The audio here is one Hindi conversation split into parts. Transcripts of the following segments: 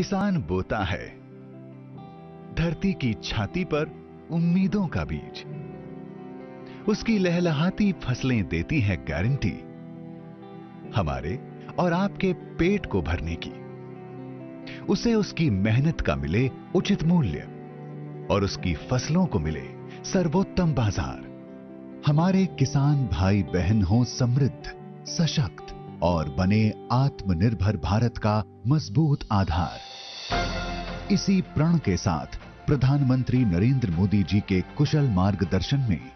किसान बोता है धरती की छाती पर उम्मीदों का बीज उसकी लहलहाती फसलें देती हैं गारंटी हमारे और आपके पेट को भरने की उसे उसकी मेहनत का मिले उचित मूल्य और उसकी फसलों को मिले सर्वोत्तम बाजार हमारे किसान भाई बहन हो समृद्ध सशक्त और बने आत्मनिर्भर भारत का मजबूत आधार इसी प्रण के साथ प्रधानमंत्री नरेंद्र मोदी जी के कुशल मार्गदर्शन में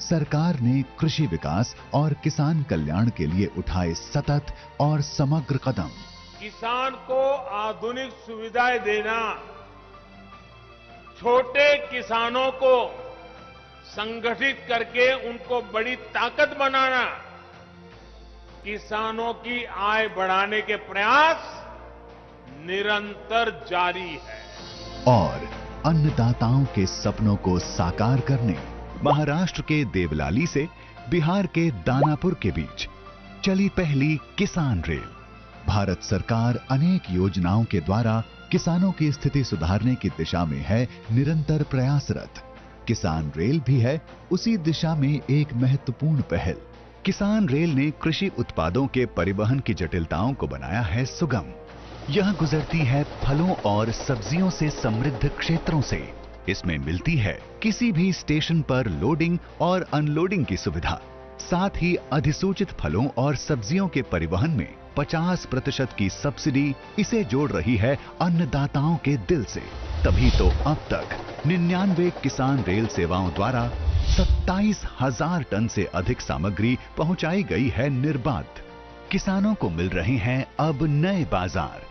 सरकार ने कृषि विकास और किसान कल्याण के लिए उठाए सतत और समग्र कदम किसान को आधुनिक सुविधाएं देना छोटे किसानों को संगठित करके उनको बड़ी ताकत बनाना किसानों की आय बढ़ाने के प्रयास निरंतर जारी है और अन्नदाताओं के सपनों को साकार करने महाराष्ट्र के देवलाली से बिहार के दानापुर के बीच चली पहली किसान रेल भारत सरकार अनेक योजनाओं के द्वारा किसानों की स्थिति सुधारने की दिशा में है निरंतर प्रयासरत किसान रेल भी है उसी दिशा में एक महत्वपूर्ण पहल किसान रेल ने कृषि उत्पादों के परिवहन की जटिलताओं को बनाया है सुगम यह गुजरती है फलों और सब्जियों से समृद्ध क्षेत्रों से इसमें मिलती है किसी भी स्टेशन पर लोडिंग और अनलोडिंग की सुविधा साथ ही अधिसूचित फलों और सब्जियों के परिवहन में 50 प्रतिशत की सब्सिडी इसे जोड़ रही है अन्नदाताओं के दिल से तभी तो अब तक निन्यानवे किसान रेल सेवाओं द्वारा सत्ताईस हजार टन से अधिक सामग्री पहुंचाई गई है निर्बाध किसानों को मिल रहे हैं अब नए बाजार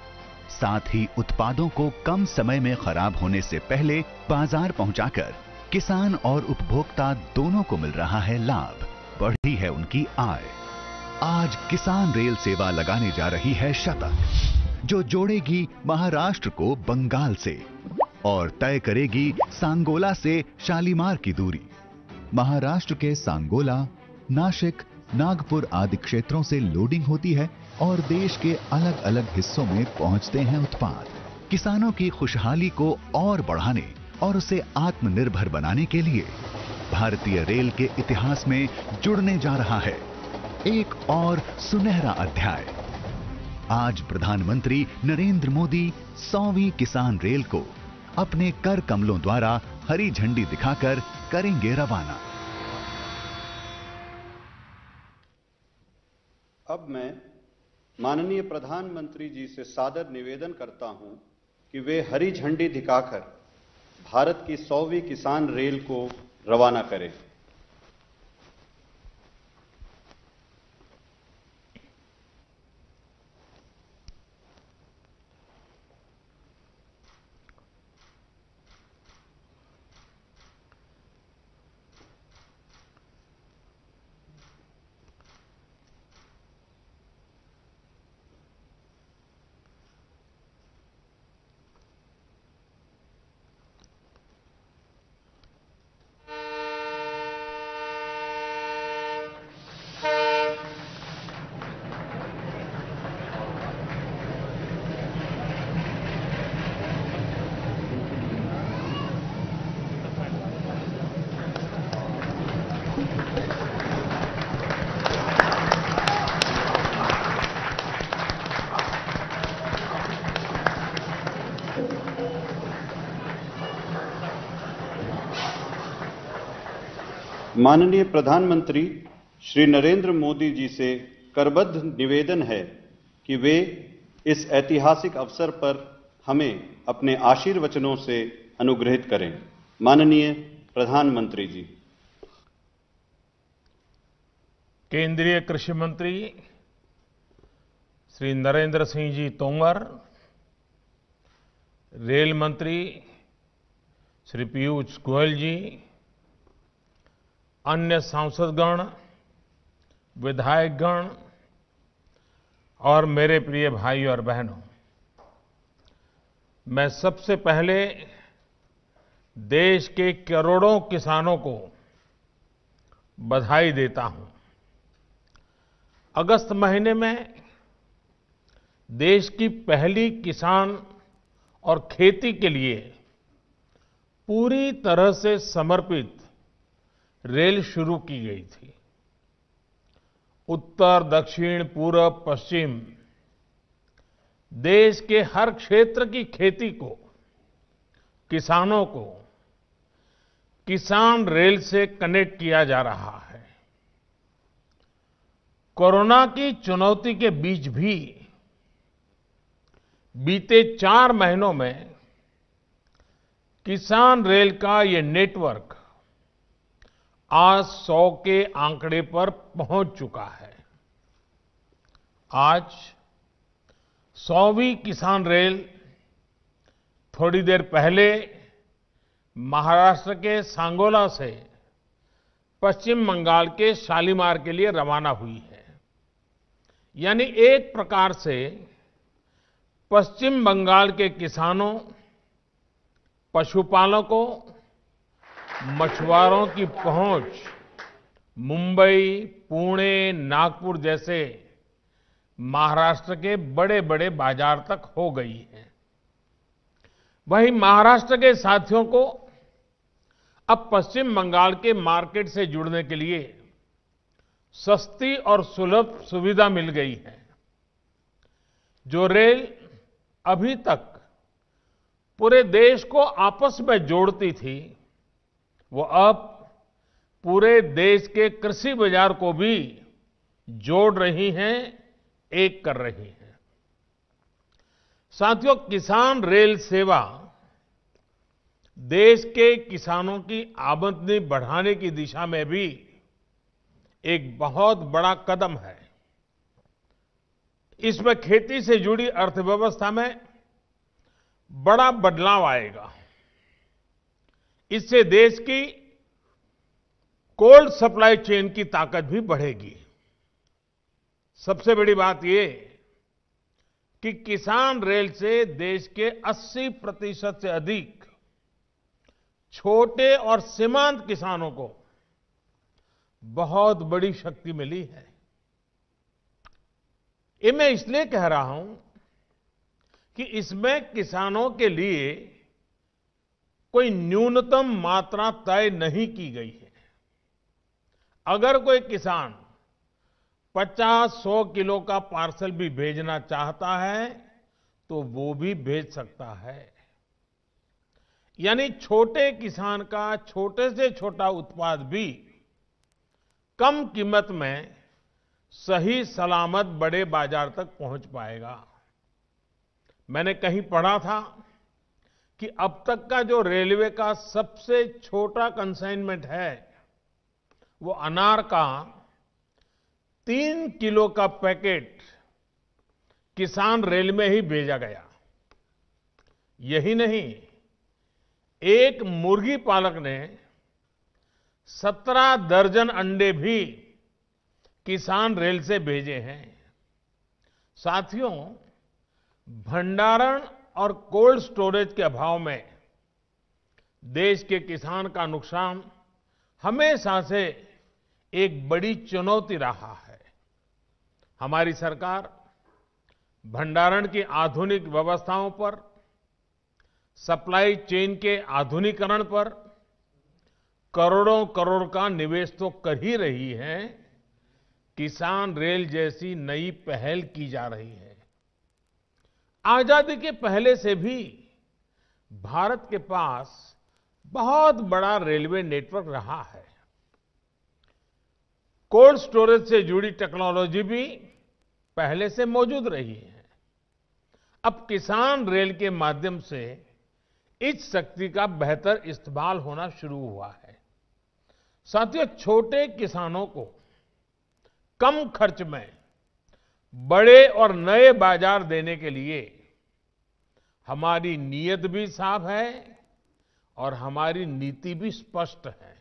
साथ ही उत्पादों को कम समय में खराब होने से पहले बाजार पहुंचाकर किसान और उपभोक्ता दोनों को मिल रहा है लाभ बढ़ी है उनकी आय आज किसान रेल सेवा लगाने जा रही है शतक जो जोड़ेगी महाराष्ट्र को बंगाल से और तय करेगी सांगोला से शालीमार की दूरी महाराष्ट्र के सांगोला नाशिक नागपुर आदि क्षेत्रों से लोडिंग होती है और देश के अलग अलग हिस्सों में पहुंचते हैं उत्पाद किसानों की खुशहाली को और बढ़ाने और उसे आत्मनिर्भर बनाने के लिए भारतीय रेल के इतिहास में जुड़ने जा रहा है एक और सुनहरा अध्याय आज प्रधानमंत्री नरेंद्र मोदी सौवीं किसान रेल को अपने कर कमलों द्वारा हरी झंडी दिखाकर करेंगे रवाना अब मैं माननीय प्रधानमंत्री जी से सादर निवेदन करता हूं कि वे हरी झंडी दिखाकर भारत की सौवीं किसान रेल को रवाना करें माननीय प्रधानमंत्री श्री नरेंद्र मोदी जी से करबद्ध निवेदन है कि वे इस ऐतिहासिक अवसर पर हमें अपने आशीर्वचनों से अनुग्रहित करें माननीय प्रधानमंत्री जी केंद्रीय कृषि मंत्री श्री नरेंद्र सिंह जी तोमर रेल मंत्री श्री पीयूष गोयल जी अन्य सांसदगण विधायकगण और मेरे प्रिय भाई और बहनों मैं सबसे पहले देश के करोड़ों किसानों को बधाई देता हूं अगस्त महीने में देश की पहली किसान और खेती के लिए पूरी तरह से समर्पित रेल शुरू की गई थी उत्तर दक्षिण पूर्व पश्चिम देश के हर क्षेत्र की खेती को किसानों को किसान रेल से कनेक्ट किया जा रहा है कोरोना की चुनौती के बीच भी बीते चार महीनों में किसान रेल का ये नेटवर्क आज सौ के आंकड़े पर पहुंच चुका है आज सौवीं किसान रेल थोड़ी देर पहले महाराष्ट्र के सांगोला से पश्चिम बंगाल के शालीमार के लिए रवाना हुई है यानी एक प्रकार से पश्चिम बंगाल के किसानों पशुपालकों मछुआरों की पहुंच मुंबई पुणे नागपुर जैसे महाराष्ट्र के बड़े बड़े बाजार तक हो गई है वहीं महाराष्ट्र के साथियों को अब पश्चिम बंगाल के मार्केट से जुड़ने के लिए सस्ती और सुलभ सुविधा मिल गई है जो रेल अभी तक पूरे देश को आपस में जोड़ती थी वो अब पूरे देश के कृषि बाजार को भी जोड़ रही हैं एक कर रही हैं साथियों किसान रेल सेवा देश के किसानों की आमदनी बढ़ाने की दिशा में भी एक बहुत बड़ा कदम है इसमें खेती से जुड़ी अर्थव्यवस्था में बड़ा बदलाव आएगा इससे देश की कोल्ड सप्लाई चेन की ताकत भी बढ़ेगी सबसे बड़ी बात यह कि किसान रेल से देश के 80 प्रतिशत से अधिक छोटे और सीमांत किसानों को बहुत बड़ी शक्ति मिली है ये मैं इसलिए कह रहा हूं कि इसमें किसानों के लिए कोई न्यूनतम मात्रा तय नहीं की गई है अगर कोई किसान 50-100 किलो का पार्सल भी भेजना चाहता है तो वो भी भेज सकता है यानी छोटे किसान का छोटे से छोटा उत्पाद भी कम कीमत में सही सलामत बड़े बाजार तक पहुंच पाएगा मैंने कहीं पढ़ा था कि अब तक का जो रेलवे का सबसे छोटा कंसाइनमेंट है वो अनार का तीन किलो का पैकेट किसान रेल में ही भेजा गया यही नहीं एक मुर्गी पालक ने सत्रह दर्जन अंडे भी किसान रेल से भेजे हैं साथियों भंडारण और कोल्ड स्टोरेज के अभाव में देश के किसान का नुकसान हमेशा से एक बड़ी चुनौती रहा है हमारी सरकार भंडारण की आधुनिक व्यवस्थाओं पर सप्लाई चेन के आधुनिकरण पर करोड़ों करोड़ का निवेश तो कर ही रही है किसान रेल जैसी नई पहल की जा रही है आजादी के पहले से भी भारत के पास बहुत बड़ा रेलवे नेटवर्क रहा है कोल्ड स्टोरेज से जुड़ी टेक्नोलॉजी भी पहले से मौजूद रही है अब किसान रेल के माध्यम से इस शक्ति का बेहतर इस्तेमाल होना शुरू हुआ है साथियों छोटे किसानों को कम खर्च में बड़े और नए बाजार देने के लिए हमारी नीयत भी साफ है और हमारी नीति भी स्पष्ट है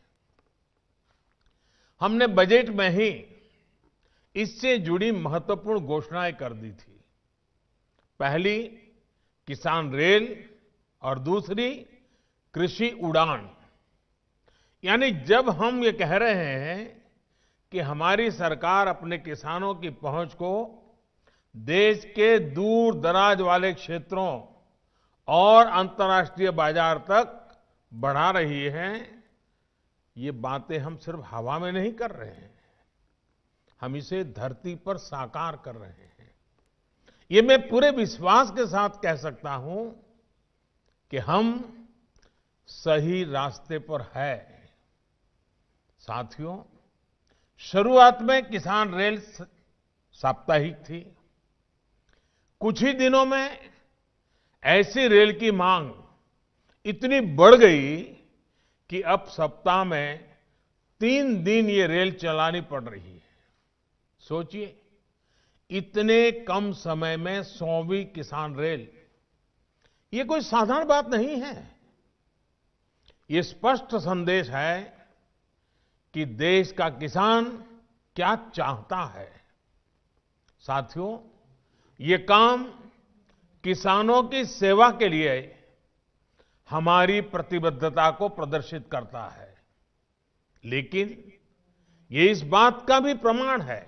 हमने बजट में ही इससे जुड़ी महत्वपूर्ण घोषणाएं कर दी थी पहली किसान रेल और दूसरी कृषि उड़ान यानी जब हम ये कह रहे हैं कि हमारी सरकार अपने किसानों की पहुंच को देश के दूर दराज वाले क्षेत्रों और अंतर्राष्ट्रीय बाजार तक बढ़ा रही है ये बातें हम सिर्फ हवा में नहीं कर रहे हैं हम इसे धरती पर साकार कर रहे हैं ये मैं पूरे विश्वास के साथ कह सकता हूं कि हम सही रास्ते पर है साथियों शुरुआत में किसान रेल साप्ताहिक थी कुछ ही दिनों में ऐसी रेल की मांग इतनी बढ़ गई कि अब सप्ताह में तीन दिन ये रेल चलानी पड़ रही है सोचिए इतने कम समय में सौवीं किसान रेल ये कोई साधारण बात नहीं है ये स्पष्ट संदेश है कि देश का किसान क्या चाहता है साथियों ये काम किसानों की सेवा के लिए हमारी प्रतिबद्धता को प्रदर्शित करता है लेकिन ये इस बात का भी प्रमाण है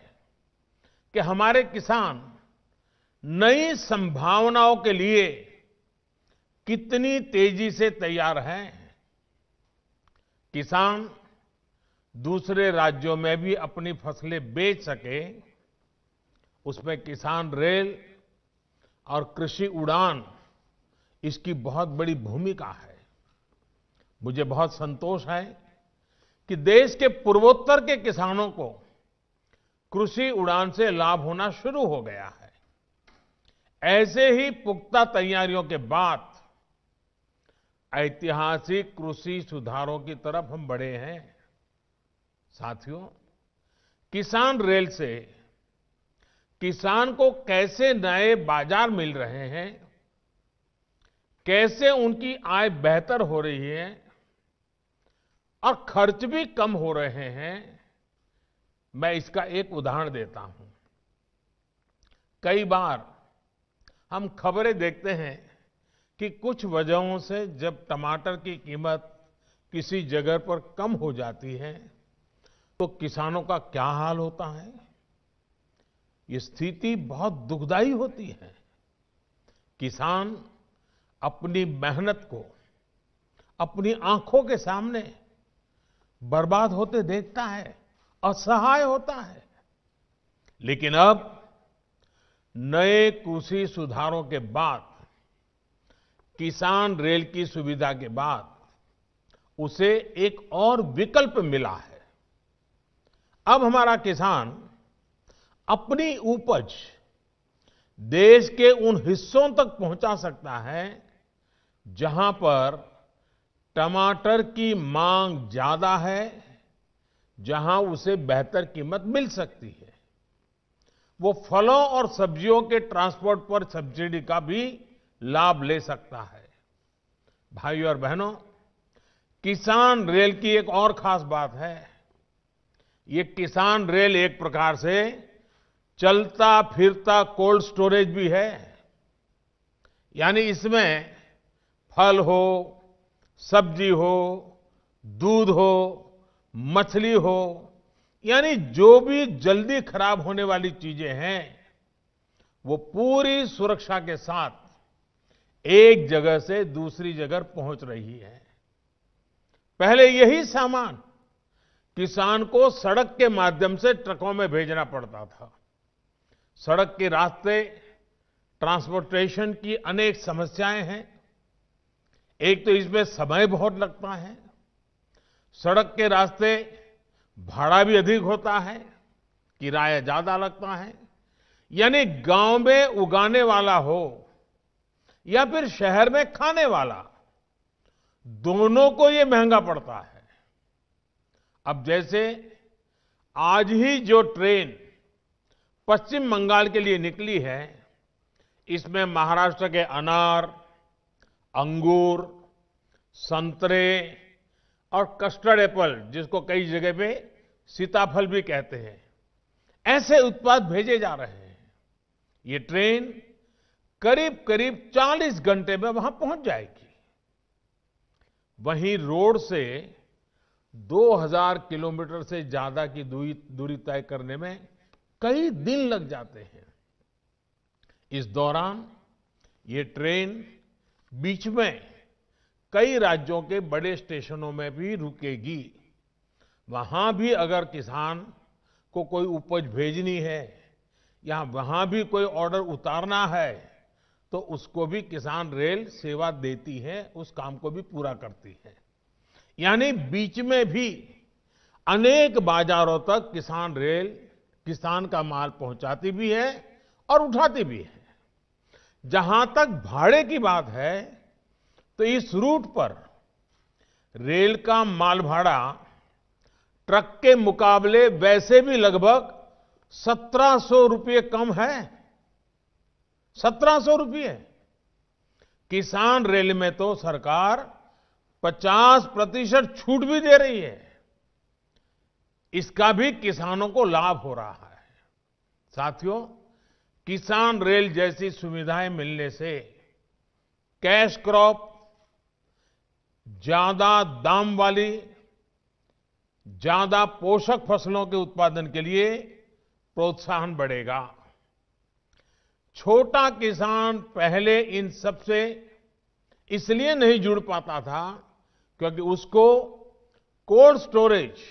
कि हमारे किसान नई संभावनाओं के लिए कितनी तेजी से तैयार हैं किसान दूसरे राज्यों में भी अपनी फसलें बेच सके उसमें किसान रेल और कृषि उड़ान इसकी बहुत बड़ी भूमिका है मुझे बहुत संतोष है कि देश के पूर्वोत्तर के किसानों को कृषि उड़ान से लाभ होना शुरू हो गया है ऐसे ही पुख्ता तैयारियों के बाद ऐतिहासिक कृषि सुधारों की तरफ हम बढ़े हैं साथियों किसान रेल से किसान को कैसे नए बाजार मिल रहे हैं कैसे उनकी आय बेहतर हो रही है और खर्च भी कम हो रहे हैं मैं इसका एक उदाहरण देता हूं कई बार हम खबरें देखते हैं कि कुछ वजहों से जब टमाटर की कीमत किसी जगह पर कम हो जाती है तो किसानों का क्या हाल होता है ये स्थिति बहुत दुखदाई होती है किसान अपनी मेहनत को अपनी आंखों के सामने बर्बाद होते देखता है असहाय होता है लेकिन अब नए कृषि सुधारों के बाद किसान रेल की सुविधा के बाद उसे एक और विकल्प मिला है अब हमारा किसान अपनी उपज देश के उन हिस्सों तक पहुंचा सकता है जहां पर टमाटर की मांग ज्यादा है जहां उसे बेहतर कीमत मिल सकती है वो फलों और सब्जियों के ट्रांसपोर्ट पर सब्सिडी का भी लाभ ले सकता है भाइयों और बहनों किसान रेल की एक और खास बात है ये किसान रेल एक प्रकार से चलता फिरता कोल्ड स्टोरेज भी है यानी इसमें फल हो सब्जी हो दूध हो मछली हो यानी जो भी जल्दी खराब होने वाली चीजें हैं वो पूरी सुरक्षा के साथ एक जगह से दूसरी जगह पहुंच रही है पहले यही सामान किसान को सड़क के माध्यम से ट्रकों में भेजना पड़ता था सड़क के रास्ते ट्रांसपोर्टेशन की अनेक समस्याएं हैं एक तो इसमें समय बहुत लगता है सड़क के रास्ते भाड़ा भी अधिक होता है किराया ज्यादा लगता है यानी गांव में उगाने वाला हो या फिर शहर में खाने वाला दोनों को ये महंगा पड़ता है अब जैसे आज ही जो ट्रेन पश्चिम बंगाल के लिए निकली है इसमें महाराष्ट्र के अनार अंगूर संतरे और कस्टर्ड एप्पल जिसको कई जगह पे सीताफल भी कहते हैं ऐसे उत्पाद भेजे जा रहे हैं ये ट्रेन करीब करीब 40 घंटे में वहां पहुंच जाएगी वहीं रोड से 2000 किलोमीटर से ज्यादा की दूरी तय करने में कई दिन लग जाते हैं इस दौरान ये ट्रेन बीच में कई राज्यों के बड़े स्टेशनों में भी रुकेगी वहां भी अगर किसान को कोई उपज भेजनी है या वहां भी कोई ऑर्डर उतारना है तो उसको भी किसान रेल सेवा देती है उस काम को भी पूरा करती है यानी बीच में भी अनेक बाजारों तक किसान रेल किसान का माल पहुंचाती भी है और उठाती भी है जहां तक भाड़े की बात है तो इस रूट पर रेल का माल भाड़ा ट्रक के मुकाबले वैसे भी लगभग सत्रह सौ रुपये कम है सत्रह सौ रुपये किसान रेल में तो सरकार पचास प्रतिशत छूट भी दे रही है इसका भी किसानों को लाभ हो रहा है साथियों किसान रेल जैसी सुविधाएं मिलने से कैश क्रॉप ज्यादा दाम वाली ज्यादा पोषक फसलों के उत्पादन के लिए प्रोत्साहन बढ़ेगा छोटा किसान पहले इन सबसे इसलिए नहीं जुड़ पाता था क्योंकि उसको कोल्ड स्टोरेज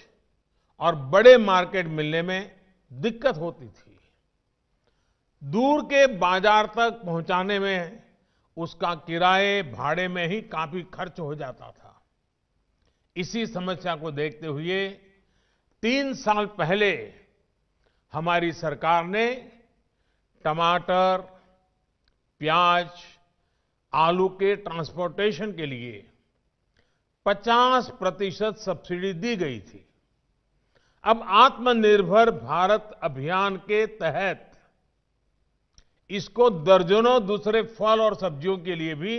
और बड़े मार्केट मिलने में दिक्कत होती थी दूर के बाजार तक पहुंचाने में उसका किराए भाड़े में ही काफी खर्च हो जाता था इसी समस्या को देखते हुए तीन साल पहले हमारी सरकार ने टमाटर प्याज आलू के ट्रांसपोर्टेशन के लिए 50 प्रतिशत सब्सिडी दी गई थी अब आत्मनिर्भर भारत अभियान के तहत इसको दर्जनों दूसरे फल और सब्जियों के लिए भी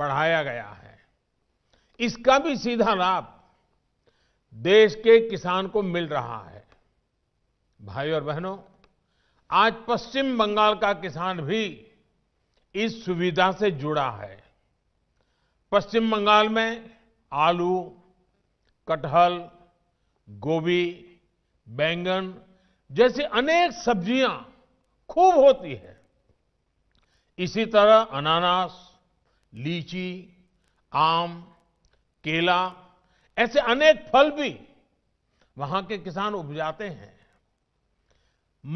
बढ़ाया गया है इसका भी सीधा लाभ देश के किसान को मिल रहा है भाई और बहनों आज पश्चिम बंगाल का किसान भी इस सुविधा से जुड़ा है पश्चिम बंगाल में आलू कटहल गोभी बैंगन जैसी अनेक सब्जियां खूब होती है इसी तरह अनानास लीची आम केला ऐसे अनेक फल भी वहां के किसान उपजाते हैं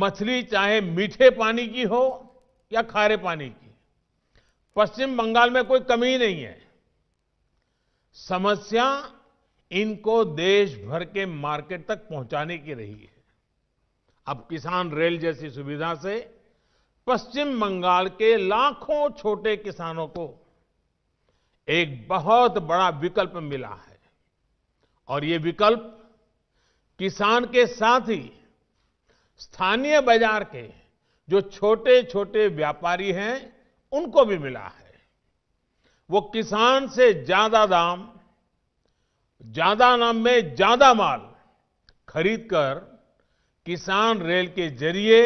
मछली चाहे मीठे पानी की हो या खारे पानी की पश्चिम बंगाल में कोई कमी नहीं है समस्या इनको देश भर के मार्केट तक पहुंचाने की रही है अब किसान रेल जैसी सुविधा से पश्चिम बंगाल के लाखों छोटे किसानों को एक बहुत बड़ा विकल्प मिला है और ये विकल्प किसान के साथ ही स्थानीय बाजार के जो छोटे छोटे व्यापारी हैं उनको भी मिला है वो किसान से ज्यादा दाम ज्यादा नाम में ज्यादा माल खरीदकर किसान रेल के जरिए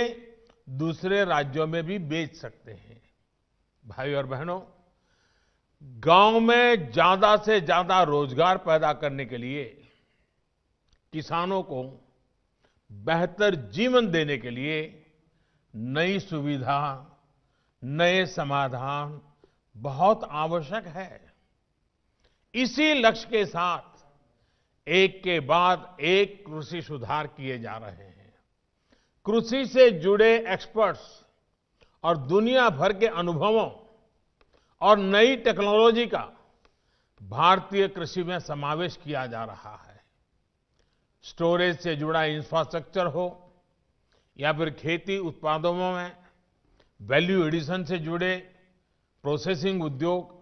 दूसरे राज्यों में भी बेच सकते हैं भाई और बहनों गांव में ज्यादा से ज्यादा रोजगार पैदा करने के लिए किसानों को बेहतर जीवन देने के लिए नई सुविधा नए समाधान बहुत आवश्यक है इसी लक्ष्य के साथ एक के बाद एक कृषि सुधार किए जा रहे हैं कृषि से जुड़े एक्सपर्ट्स और दुनिया भर के अनुभवों और नई टेक्नोलॉजी का भारतीय कृषि में समावेश किया जा रहा है स्टोरेज से जुड़ा इंफ्रास्ट्रक्चर हो या फिर खेती उत्पादों में वैल्यू एडिशन से जुड़े प्रोसेसिंग उद्योग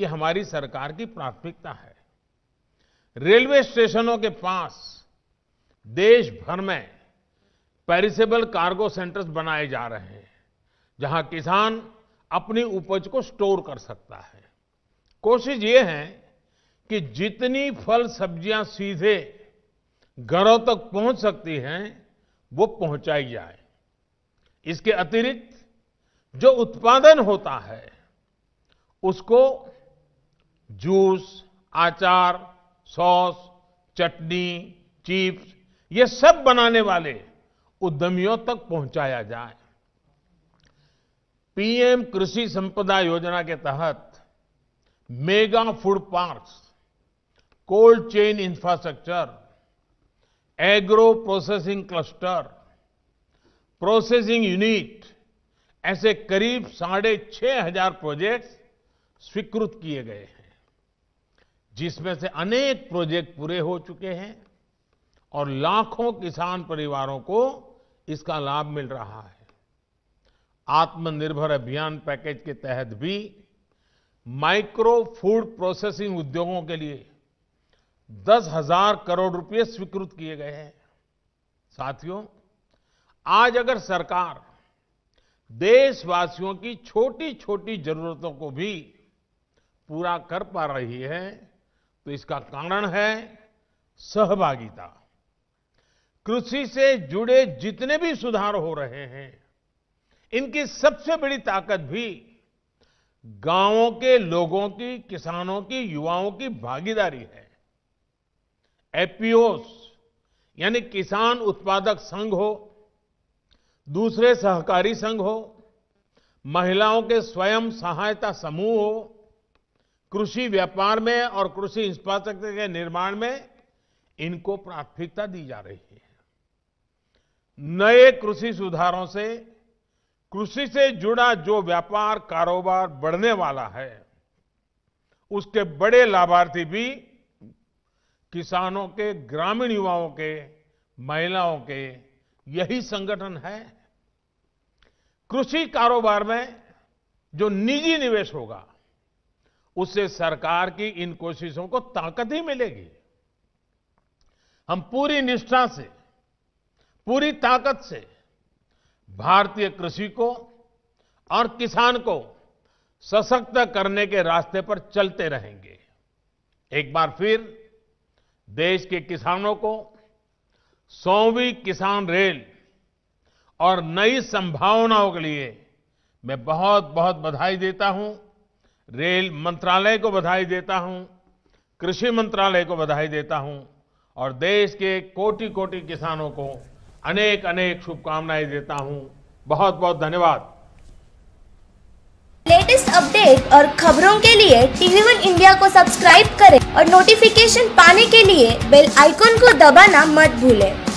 ये हमारी सरकार की प्राथमिकता है रेलवे स्टेशनों के पास देश भर में पेरिसेबल कार्गो सेंटर्स बनाए जा रहे हैं जहां किसान अपनी उपज को स्टोर कर सकता है कोशिश ये है कि जितनी फल सब्जियां सीधे घरों तक पहुंच सकती हैं वो पहुंचाई जाए इसके अतिरिक्त जो उत्पादन होता है उसको जूस आचार सॉस चटनी चिप्स ये सब बनाने वाले उद्यमियों तक पहुंचाया जाए पीएम कृषि संपदा योजना के तहत mega food parks cold chain infrastructure agro processing cluster processing unit ऐसे करीब साढ़े छह हजार प्रोजेक्ट्स स्वीकृत किए गए हैं जिसमें से अनेक प्रोजेक्ट पूरे हो चुके हैं और लाखों किसान परिवारों को इसका लाभ मिल रहा है आत्मनिर्भर अभियान पैकेज के तहत भी माइक्रो फूड प्रोसेसिंग उद्योगों के लिए दस हजार करोड़ रुपए स्वीकृत किए गए हैं साथियों आज अगर सरकार देशवासियों की छोटी छोटी जरूरतों को भी पूरा कर पा रही है तो इसका कारण है सहभागिता कृषि से जुड़े जितने भी सुधार हो रहे हैं इनकी सबसे बड़ी ताकत भी गांवों के लोगों की किसानों की युवाओं की भागीदारी है एपीओस यानी किसान उत्पादक संघ हो दूसरे सहकारी संघ हो महिलाओं के स्वयं सहायता समूह हो कृषि व्यापार में और कृषि इंफ्रास्ट्रक्चर के निर्माण में इनको प्राथमिकता दी जा रही है नए कृषि सुधारों से कृषि से जुड़ा जो व्यापार कारोबार बढ़ने वाला है उसके बड़े लाभार्थी भी किसानों के ग्रामीण युवाओं के महिलाओं के यही संगठन है कृषि कारोबार में जो निजी निवेश होगा उससे सरकार की इन कोशिशों को ताकत ही मिलेगी हम पूरी निष्ठा से पूरी ताकत से भारतीय कृषि को और किसान को सशक्त करने के रास्ते पर चलते रहेंगे एक बार फिर देश के किसानों को सौवीं किसान रेल और नई संभावनाओं के लिए मैं बहुत बहुत बधाई देता हूं रेल मंत्रालय को बधाई देता हूं कृषि मंत्रालय को बधाई देता हूं और देश के कोटि कोटि किसानों को अनेक अनेक शुभकामनाएं देता हूं बहुत बहुत धन्यवाद लेटेस्ट अपडेट और खबरों के लिए टीवी वन इंडिया को सब्सक्राइब करें और नोटिफिकेशन पाने के लिए बेल आइकॉन को दबाना मत भूलें